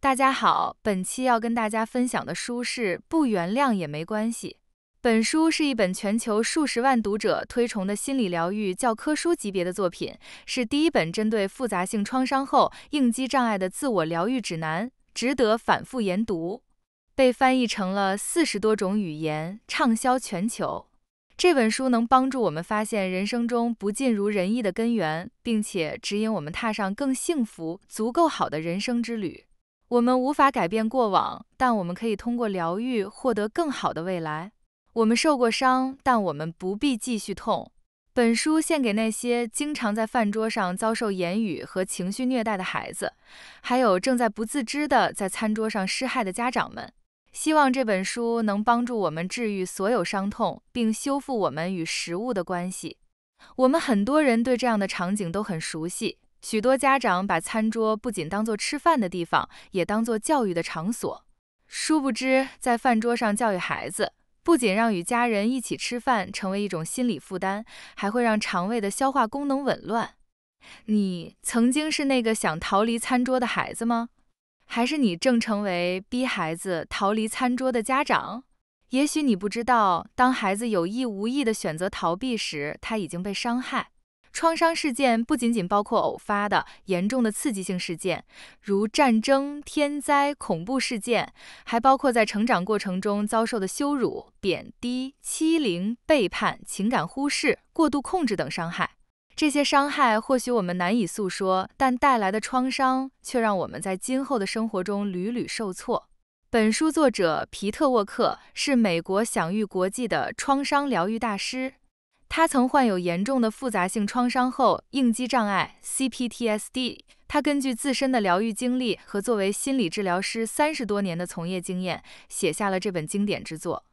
大家好，本期要跟大家分享的书是《不原谅也没关系》。本书是一本全球数十万读者推崇的心理疗愈教科书级别的作品，是第一本针对复杂性创伤后应激障碍的自我疗愈指南，值得反复研读。被翻译成了四十多种语言，畅销全球。这本书能帮助我们发现人生中不尽如人意的根源，并且指引我们踏上更幸福、足够好的人生之旅。我们无法改变过往，但我们可以通过疗愈获得更好的未来。我们受过伤，但我们不必继续痛。本书献给那些经常在饭桌上遭受言语和情绪虐待的孩子，还有正在不自知地在餐桌上施害的家长们。希望这本书能帮助我们治愈所有伤痛，并修复我们与食物的关系。我们很多人对这样的场景都很熟悉。许多家长把餐桌不仅当做吃饭的地方，也当做教育的场所。殊不知，在饭桌上教育孩子，不仅让与家人一起吃饭成为一种心理负担，还会让肠胃的消化功能紊乱。你曾经是那个想逃离餐桌的孩子吗？还是你正成为逼孩子逃离餐桌的家长？也许你不知道，当孩子有意无意的选择逃避时，他已经被伤害。创伤事件不仅仅包括偶发的严重的刺激性事件，如战争、天灾、恐怖事件，还包括在成长过程中遭受的羞辱、贬低、欺凌、背叛、情感忽视、过度控制等伤害。这些伤害或许我们难以诉说，但带来的创伤却让我们在今后的生活中屡屡受挫。本书作者皮特·沃克是美国享誉国际的创伤疗愈大师。他曾患有严重的复杂性创伤后应激障碍 （CPTSD）。他根据自身的疗愈经历和作为心理治疗师三十多年的从业经验，写下了这本经典之作。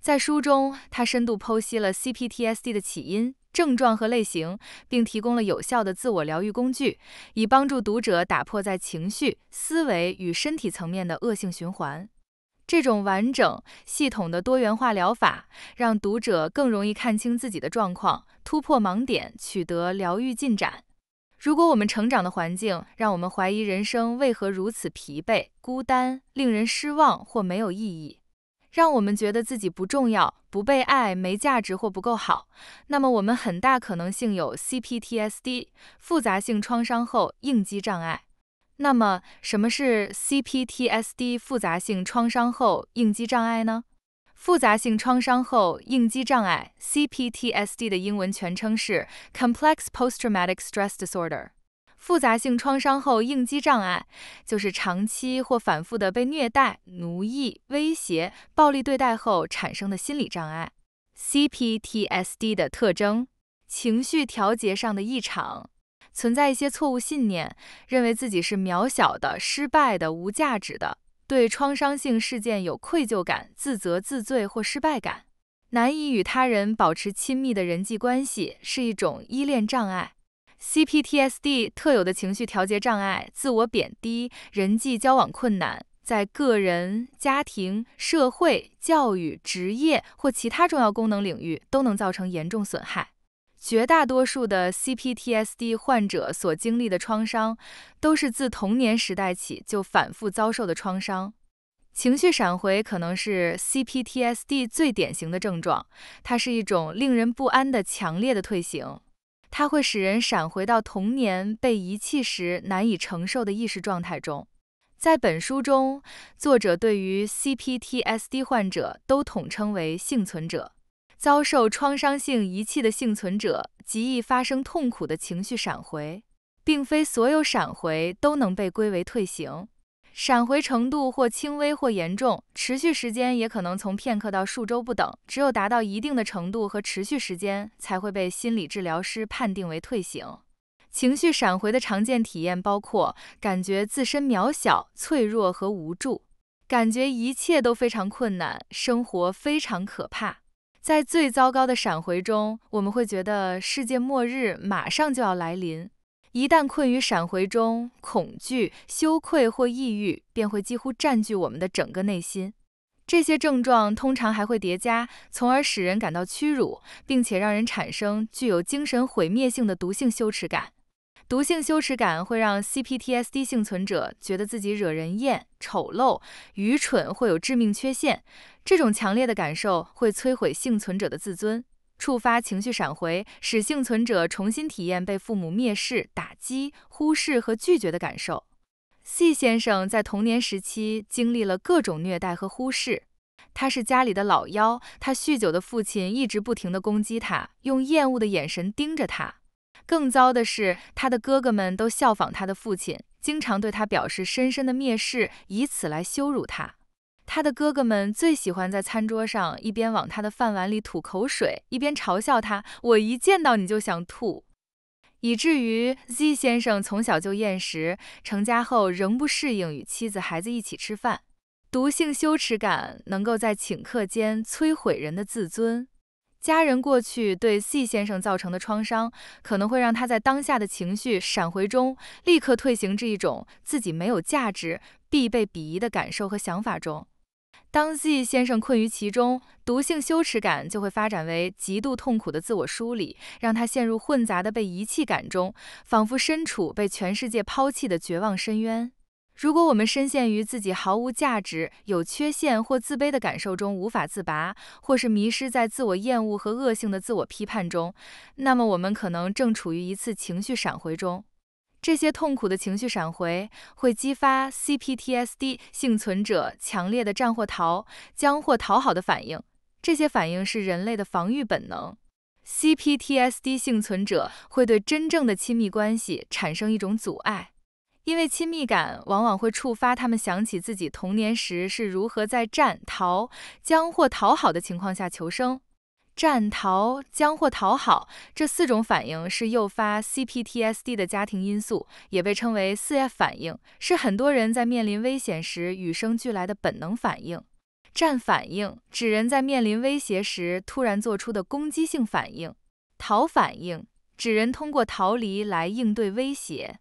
在书中，他深度剖析了 CPTSD 的起因、症状和类型，并提供了有效的自我疗愈工具，以帮助读者打破在情绪、思维与身体层面的恶性循环。这种完整系统的多元化疗法，让读者更容易看清自己的状况，突破盲点，取得疗愈进展。如果我们成长的环境让我们怀疑人生为何如此疲惫、孤单、令人失望或没有意义，让我们觉得自己不重要、不被爱、没价值或不够好，那么我们很大可能性有 CPTSD（ 复杂性创伤后应激障碍）。那么，什么是 CPTSD 复杂性创伤后应激障碍呢？复杂性创伤后应激障碍 （CPTSD） 的英文全称是 Complex Posttraumatic Stress Disorder。复杂性创伤后应激障碍就是长期或反复的被虐待、奴役、威胁、暴力对待后产生的心理障碍。CPTSD 的特征：情绪调节上的异常。存在一些错误信念，认为自己是渺小的、失败的、无价值的；对创伤性事件有愧疚感、自责、自罪或失败感；难以与他人保持亲密的人际关系，是一种依恋障碍。CPTSD 特有的情绪调节障碍、自我贬低、人际交往困难，在个人、家庭、社会、教育、职业或其他重要功能领域都能造成严重损害。绝大多数的 CPTSD 患者所经历的创伤，都是自童年时代起就反复遭受的创伤。情绪闪回可能是 CPTSD 最典型的症状，它是一种令人不安的强烈的退行，它会使人闪回到童年被遗弃时难以承受的意识状态中。在本书中，作者对于 CPTSD 患者都统称为幸存者。遭受创伤性遗弃的幸存者极易发生痛苦的情绪闪回，并非所有闪回都能被归为退行。闪回程度或轻微或严重，持续时间也可能从片刻到数周不等。只有达到一定的程度和持续时间，才会被心理治疗师判定为退行。情绪闪回的常见体验包括：感觉自身渺小、脆弱和无助，感觉一切都非常困难，生活非常可怕。在最糟糕的闪回中，我们会觉得世界末日马上就要来临。一旦困于闪回中，恐惧、羞愧或抑郁便会几乎占据我们的整个内心。这些症状通常还会叠加，从而使人感到屈辱，并且让人产生具有精神毁灭性的毒性羞耻感。毒性羞耻感会让 CPTSD 幸存者觉得自己惹人厌、丑陋、愚蠢，会有致命缺陷。这种强烈的感受会摧毁幸存者的自尊，触发情绪闪回，使幸存者重新体验被父母蔑视、打击、忽视和拒绝的感受。C 先生在童年时期经历了各种虐待和忽视，他是家里的老幺，他酗酒的父亲一直不停地攻击他，用厌恶的眼神盯着他。更糟的是，他的哥哥们都效仿他的父亲，经常对他表示深深的蔑视，以此来羞辱他。他的哥哥们最喜欢在餐桌上一边往他的饭碗里吐口水，一边嘲笑他：“我一见到你就想吐。”以至于 Z 先生从小就厌食，成家后仍不适应与妻子、孩子一起吃饭。毒性羞耻感能够在顷刻间摧毁人的自尊。家人过去对 C 先生造成的创伤，可能会让他在当下的情绪闪回中，立刻退行至一种自己没有价值、必被鄙夷的感受和想法中。当 Z 先生困于其中，毒性羞耻感就会发展为极度痛苦的自我梳理，让他陷入混杂的被遗弃感中，仿佛身处被全世界抛弃的绝望深渊。如果我们深陷于自己毫无价值、有缺陷或自卑的感受中无法自拔，或是迷失在自我厌恶和恶性的自我批判中，那么我们可能正处于一次情绪闪回中。这些痛苦的情绪闪回会激发 CPTSD 幸存者强烈的战或逃、将或讨好的反应。这些反应是人类的防御本能。CPTSD 幸存者会对真正的亲密关系产生一种阻碍。因为亲密感往往会触发他们想起自己童年时是如何在战、逃、将或讨好的情况下求生。战、逃、将或讨好这四种反应是诱发 CPTSD 的家庭因素，也被称为四 F 反应，是很多人在面临危险时与生俱来的本能反应。战反应指人在面临威胁时突然做出的攻击性反应；逃反应指人通过逃离来应对威胁。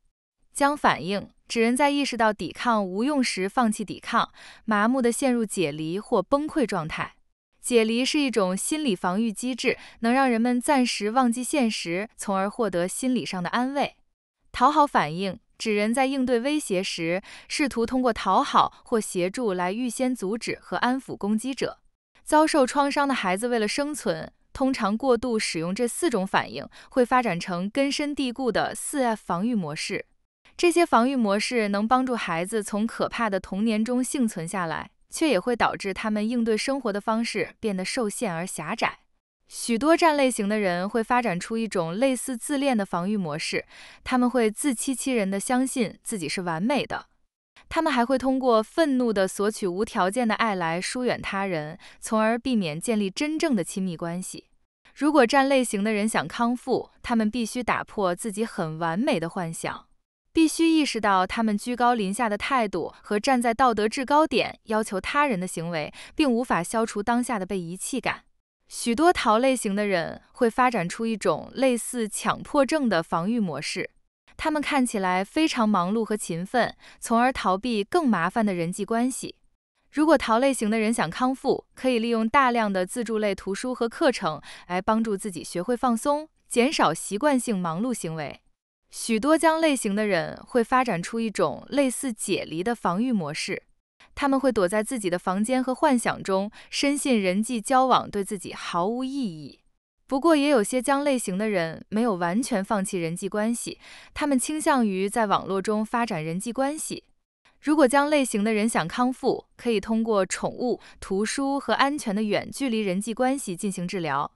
将反应指人在意识到抵抗无用时放弃抵抗，麻木地陷入解离或崩溃状态。解离是一种心理防御机制，能让人们暂时忘记现实，从而获得心理上的安慰。讨好反应指人在应对威胁时，试图通过讨好或协助来预先阻止和安抚攻击者。遭受创伤的孩子为了生存，通常过度使用这四种反应，会发展成根深蒂固的四 F 防御模式。这些防御模式能帮助孩子从可怕的童年中幸存下来，却也会导致他们应对生活的方式变得受限而狭窄。许多战类型的人会发展出一种类似自恋的防御模式，他们会自欺欺人地相信自己是完美的。他们还会通过愤怒地索取无条件的爱来疏远他人，从而避免建立真正的亲密关系。如果战类型的人想康复，他们必须打破自己很完美的幻想。必须意识到，他们居高临下的态度和站在道德制高点要求他人的行为，并无法消除当下的被遗弃感。许多逃类型的人会发展出一种类似强迫症的防御模式，他们看起来非常忙碌和勤奋，从而逃避更麻烦的人际关系。如果逃类型的人想康复，可以利用大量的自助类图书和课程来帮助自己学会放松，减少习惯性忙碌行为。许多将类型的人会发展出一种类似解离的防御模式，他们会躲在自己的房间和幻想中，深信人际交往对自己毫无意义。不过，也有些将类型的人没有完全放弃人际关系，他们倾向于在网络中发展人际关系。如果将类型的人想康复，可以通过宠物、图书和安全的远距离人际关系进行治疗。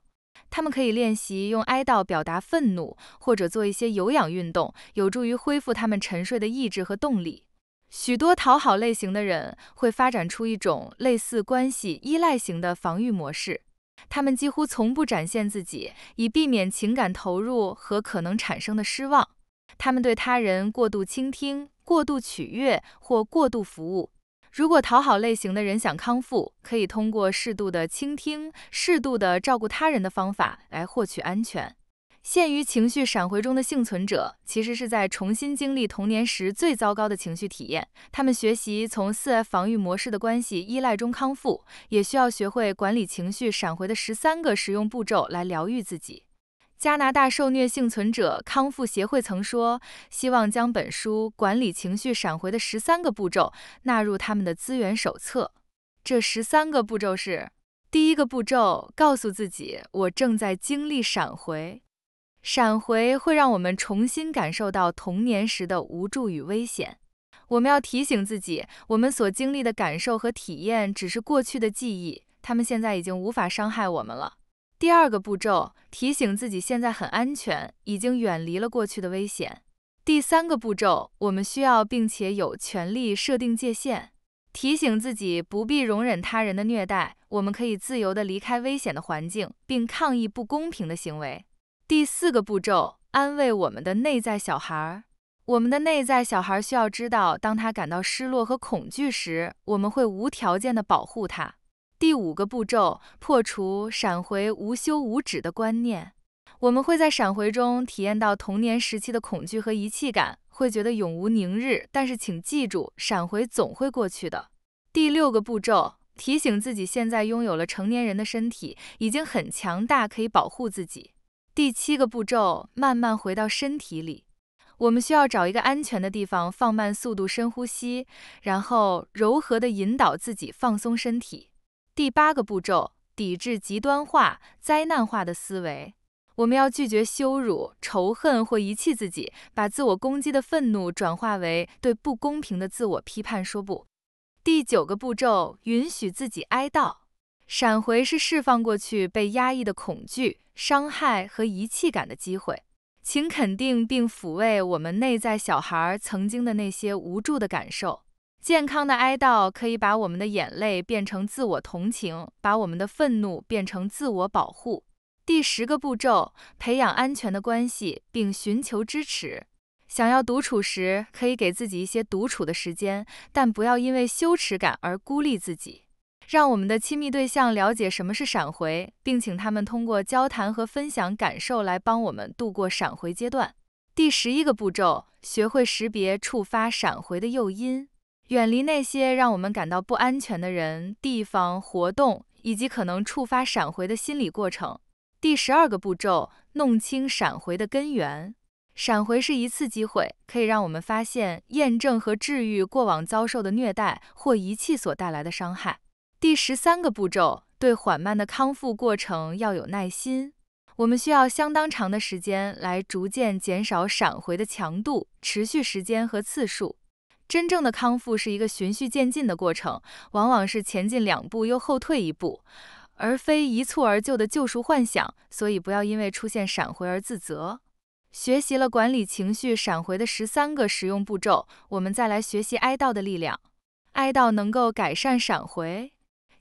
他们可以练习用哀悼表达愤怒，或者做一些有氧运动，有助于恢复他们沉睡的意志和动力。许多讨好类型的人会发展出一种类似关系依赖型的防御模式，他们几乎从不展现自己，以避免情感投入和可能产生的失望。他们对他人过度倾听、过度取悦或过度服务。如果讨好类型的人想康复，可以通过适度的倾听、适度的照顾他人的方法来获取安全。陷于情绪闪回中的幸存者，其实是在重新经历童年时最糟糕的情绪体验。他们学习从四 F 防御模式的关系依赖中康复，也需要学会管理情绪闪回的十三个实用步骤来疗愈自己。加拿大受虐幸存者康复协会曾说，希望将本书《管理情绪闪回的十三个步骤》纳入他们的资源手册。这十三个步骤是：第一个步骤，告诉自己，我正在经历闪回。闪回会让我们重新感受到童年时的无助与危险。我们要提醒自己，我们所经历的感受和体验只是过去的记忆，他们现在已经无法伤害我们了。第二个步骤，提醒自己现在很安全，已经远离了过去的危险。第三个步骤，我们需要并且有权利设定界限，提醒自己不必容忍他人的虐待。我们可以自由地离开危险的环境，并抗议不公平的行为。第四个步骤，安慰我们的内在小孩儿。我们的内在小孩儿需要知道，当他感到失落和恐惧时，我们会无条件地保护他。第五个步骤：破除闪回无休无止的观念。我们会在闪回中体验到童年时期的恐惧和遗弃感，会觉得永无宁日。但是，请记住，闪回总会过去的。第六个步骤：提醒自己现在拥有了成年人的身体，已经很强大，可以保护自己。第七个步骤：慢慢回到身体里。我们需要找一个安全的地方，放慢速度，深呼吸，然后柔和地引导自己放松身体。第八个步骤：抵制极端化、灾难化的思维。我们要拒绝羞辱、仇恨或遗弃自己，把自我攻击的愤怒转化为对不公平的自我批判。说不。第九个步骤：允许自己哀悼。闪回是释放过去被压抑的恐惧、伤害和遗弃感的机会。请肯定并抚慰我们内在小孩曾经的那些无助的感受。健康的哀悼可以把我们的眼泪变成自我同情，把我们的愤怒变成自我保护。第十个步骤，培养安全的关系并寻求支持。想要独处时，可以给自己一些独处的时间，但不要因为羞耻感而孤立自己。让我们的亲密对象了解什么是闪回，并请他们通过交谈和分享感受来帮我们度过闪回阶段。第十一个步骤，学会识别触发闪回的诱因。远离那些让我们感到不安全的人、地方、活动，以及可能触发闪回的心理过程。第十二个步骤：弄清闪回的根源。闪回是一次机会，可以让我们发现、验证和治愈过往遭受的虐待或遗弃所带来的伤害。第十三个步骤：对缓慢的康复过程要有耐心。我们需要相当长的时间来逐渐减少闪回的强度、持续时间和次数。真正的康复是一个循序渐进的过程，往往是前进两步又后退一步，而非一蹴而就的救赎幻想。所以，不要因为出现闪回而自责。学习了管理情绪闪回的十三个实用步骤，我们再来学习哀悼的力量。哀悼能够改善闪回。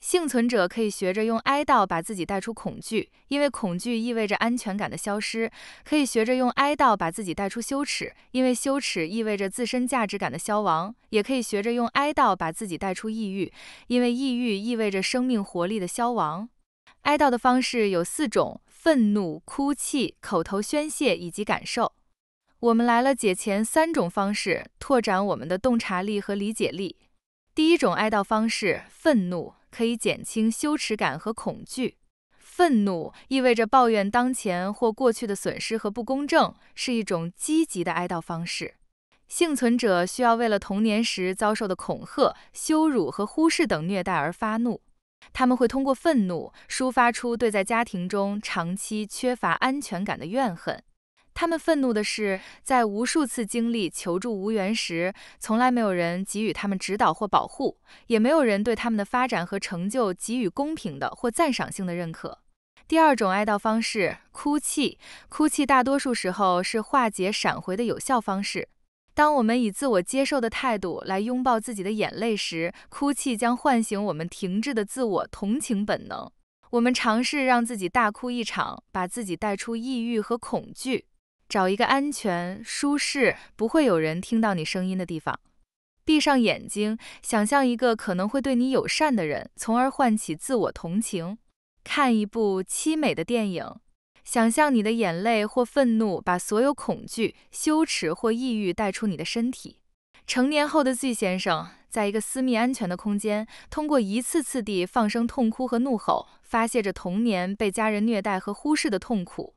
幸存者可以学着用哀悼把自己带出恐惧，因为恐惧意味着安全感的消失；可以学着用哀悼把自己带出羞耻，因为羞耻意味着自身价值感的消亡；也可以学着用哀悼把自己带出抑郁，因为抑郁意味着生命活力的消亡。哀悼的方式有四种：愤怒、哭泣、口头宣泄以及感受。我们来了解前三种方式，拓展我们的洞察力和理解力。第一种哀悼方式：愤怒。可以减轻羞耻感和恐惧。愤怒意味着抱怨当前或过去的损失和不公正，是一种积极的哀悼方式。幸存者需要为了童年时遭受的恐吓、羞辱和忽视等虐待而发怒，他们会通过愤怒抒发出对在家庭中长期缺乏安全感的怨恨。他们愤怒的是，在无数次经历求助无援时，从来没有人给予他们指导或保护，也没有人对他们的发展和成就给予公平的或赞赏性的认可。第二种哀悼方式，哭泣。哭泣大多数时候是化解闪回的有效方式。当我们以自我接受的态度来拥抱自己的眼泪时，哭泣将唤醒我们停滞的自我同情本能。我们尝试让自己大哭一场，把自己带出抑郁和恐惧。找一个安全、舒适、不会有人听到你声音的地方，闭上眼睛，想象一个可能会对你友善的人，从而唤起自我同情。看一部凄美的电影，想象你的眼泪或愤怒，把所有恐惧、羞耻或抑郁带出你的身体。成年后的 Z 先生，在一个私密、安全的空间，通过一次次地放声痛哭和怒吼，发泄着童年被家人虐待和忽视的痛苦。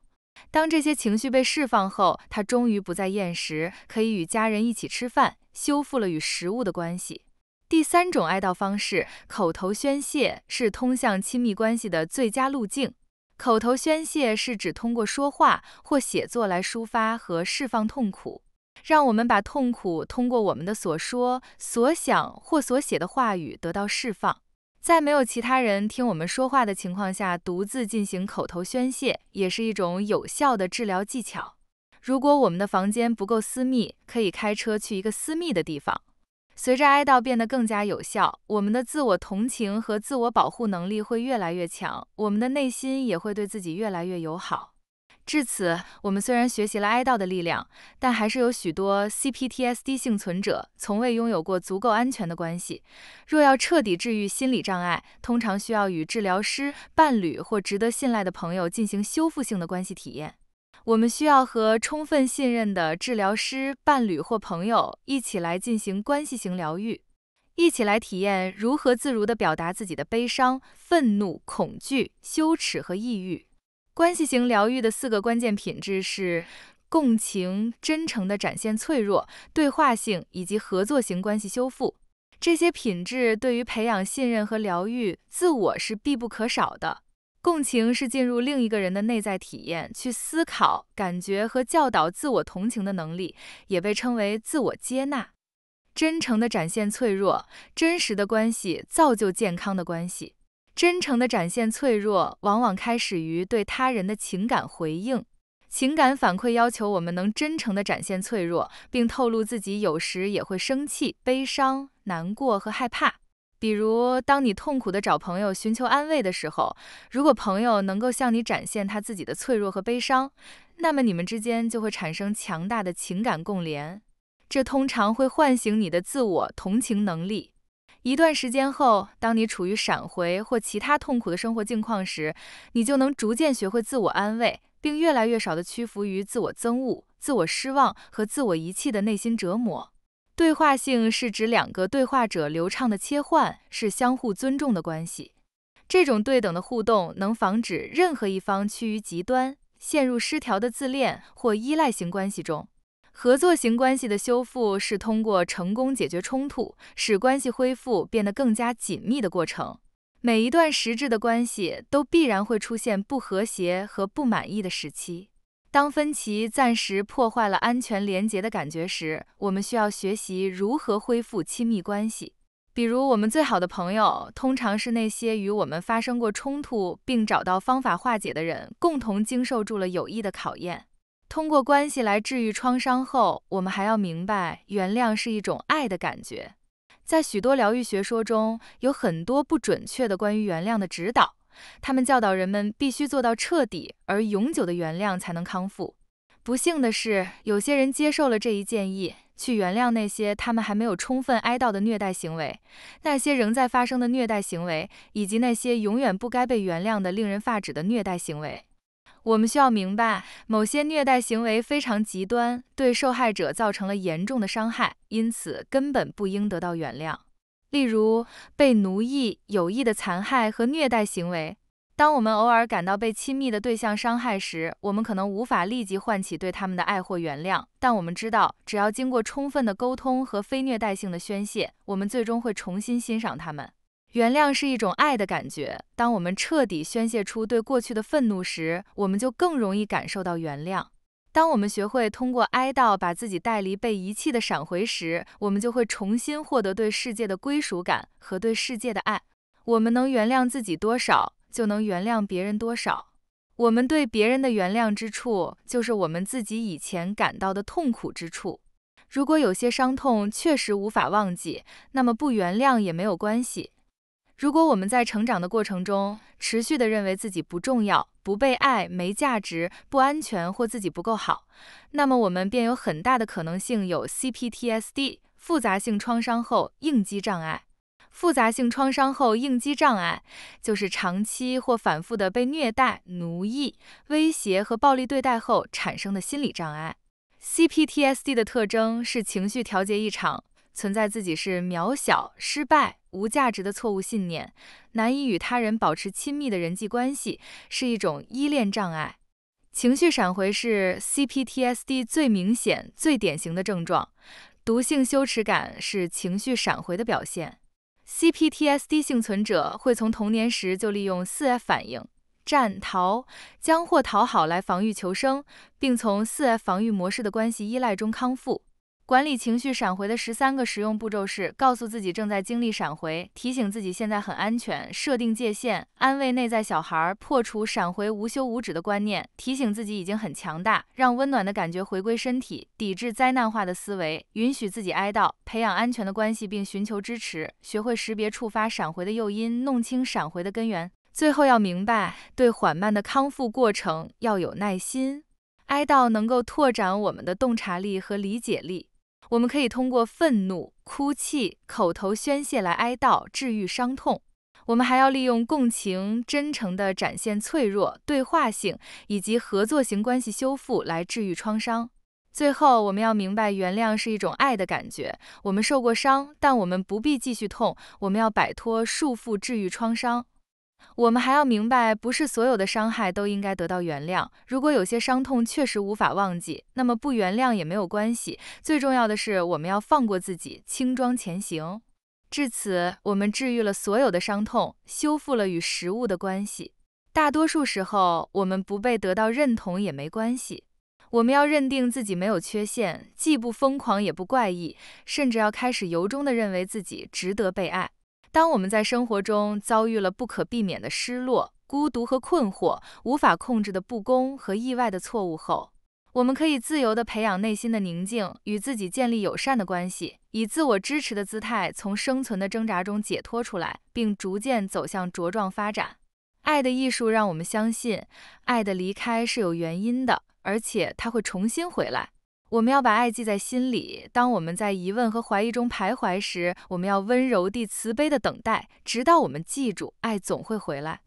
当这些情绪被释放后，他终于不再厌食，可以与家人一起吃饭，修复了与食物的关系。第三种哀悼方式，口头宣泄，是通向亲密关系的最佳路径。口头宣泄是指通过说话或写作来抒发和释放痛苦，让我们把痛苦通过我们的所说、所想或所写的话语得到释放。在没有其他人听我们说话的情况下，独自进行口头宣泄，也是一种有效的治疗技巧。如果我们的房间不够私密，可以开车去一个私密的地方。随着哀悼变得更加有效，我们的自我同情和自我保护能力会越来越强，我们的内心也会对自己越来越友好。至此，我们虽然学习了哀悼的力量，但还是有许多 CPTSD 幸存者从未拥有过足够安全的关系。若要彻底治愈心理障碍，通常需要与治疗师、伴侣或值得信赖的朋友进行修复性的关系体验。我们需要和充分信任的治疗师、伴侣或朋友一起来进行关系型疗愈，一起来体验如何自如地表达自己的悲伤、愤怒、恐惧、羞耻和抑郁。关系型疗愈的四个关键品质是共情、真诚的展现脆弱、对话性以及合作型关系修复。这些品质对于培养信任和疗愈自我是必不可少的。共情是进入另一个人的内在体验，去思考、感觉和教导自我同情的能力，也被称为自我接纳。真诚的展现脆弱，真实的关系造就健康的关系。真诚的展现脆弱，往往开始于对他人的情感回应。情感反馈要求我们能真诚的展现脆弱，并透露自己有时也会生气、悲伤、难过和害怕。比如，当你痛苦的找朋友寻求安慰的时候，如果朋友能够向你展现他自己的脆弱和悲伤，那么你们之间就会产生强大的情感共联，这通常会唤醒你的自我同情能力。一段时间后，当你处于闪回或其他痛苦的生活境况时，你就能逐渐学会自我安慰，并越来越少地屈服于自我憎恶、自我失望和自我遗弃的内心折磨。对话性是指两个对话者流畅的切换，是相互尊重的关系。这种对等的互动能防止任何一方趋于极端，陷入失调的自恋或依赖型关系中。合作型关系的修复是通过成功解决冲突，使关系恢复变得更加紧密的过程。每一段实质的关系都必然会出现不和谐和不满意的时期。当分歧暂时破坏了安全连结的感觉时，我们需要学习如何恢复亲密关系。比如，我们最好的朋友通常是那些与我们发生过冲突，并找到方法化解的人，共同经受住了友谊的考验。通过关系来治愈创伤后，我们还要明白，原谅是一种爱的感觉。在许多疗愈学说中，有很多不准确的关于原谅的指导。他们教导人们必须做到彻底而永久的原谅才能康复。不幸的是，有些人接受了这一建议，去原谅那些他们还没有充分哀悼的虐待行为，那些仍在发生的虐待行为，以及那些永远不该被原谅的令人发指的虐待行为。我们需要明白，某些虐待行为非常极端，对受害者造成了严重的伤害，因此根本不应得到原谅。例如，被奴役、有意的残害和虐待行为。当我们偶尔感到被亲密的对象伤害时，我们可能无法立即唤起对他们的爱或原谅，但我们知道，只要经过充分的沟通和非虐待性的宣泄，我们最终会重新欣赏他们。原谅是一种爱的感觉。当我们彻底宣泄出对过去的愤怒时，我们就更容易感受到原谅。当我们学会通过哀悼把自己带离被遗弃的闪回时，我们就会重新获得对世界的归属感和对世界的爱。我们能原谅自己多少，就能原谅别人多少。我们对别人的原谅之处，就是我们自己以前感到的痛苦之处。如果有些伤痛确实无法忘记，那么不原谅也没有关系。如果我们在成长的过程中持续的认为自己不重要、不被爱、没价值、不安全或自己不够好，那么我们便有很大的可能性有 CPTSD（ 复杂性创伤后应激障碍）。复杂性创伤后应激障碍就是长期或反复的被虐待、奴役、威胁和暴力对待后产生的心理障碍。CPTSD 的特征是情绪调节异常，存在自己是渺小、失败。无价值的错误信念，难以与他人保持亲密的人际关系，是一种依恋障碍。情绪闪回是 CPTSD 最明显、最典型的症状。毒性羞耻感是情绪闪回的表现。CPTSD 幸存者会从童年时就利用四 F 反应（战、逃、僵或讨好）来防御求生，并从四 F 防御模式的关系依赖中康复。管理情绪闪回的十三个实用步骤是：告诉自己正在经历闪回，提醒自己现在很安全，设定界限，安慰内在小孩，破除闪回无休无止的观念，提醒自己已经很强大，让温暖的感觉回归身体，抵制灾难化的思维，允许自己哀悼，培养安全的关系并寻求支持，学会识别触发闪回的诱因，弄清闪回的根源。最后要明白，对缓慢的康复过程要有耐心。哀悼能够拓展我们的洞察力和理解力。我们可以通过愤怒、哭泣、口头宣泄来哀悼、治愈伤痛。我们还要利用共情、真诚地展现脆弱、对话性以及合作型关系修复来治愈创伤。最后，我们要明白，原谅是一种爱的感觉。我们受过伤，但我们不必继续痛。我们要摆脱束缚，治愈创伤。我们还要明白，不是所有的伤害都应该得到原谅。如果有些伤痛确实无法忘记，那么不原谅也没有关系。最重要的是，我们要放过自己，轻装前行。至此，我们治愈了所有的伤痛，修复了与食物的关系。大多数时候，我们不被得到认同也没关系。我们要认定自己没有缺陷，既不疯狂也不怪异，甚至要开始由衷地认为自己值得被爱。当我们在生活中遭遇了不可避免的失落、孤独和困惑，无法控制的不公和意外的错误后，我们可以自由地培养内心的宁静，与自己建立友善的关系，以自我支持的姿态从生存的挣扎中解脱出来，并逐渐走向茁壮发展。爱的艺术让我们相信，爱的离开是有原因的，而且它会重新回来。我们要把爱记在心里。当我们在疑问和怀疑中徘徊时，我们要温柔地、慈悲地等待，直到我们记住，爱总会回来。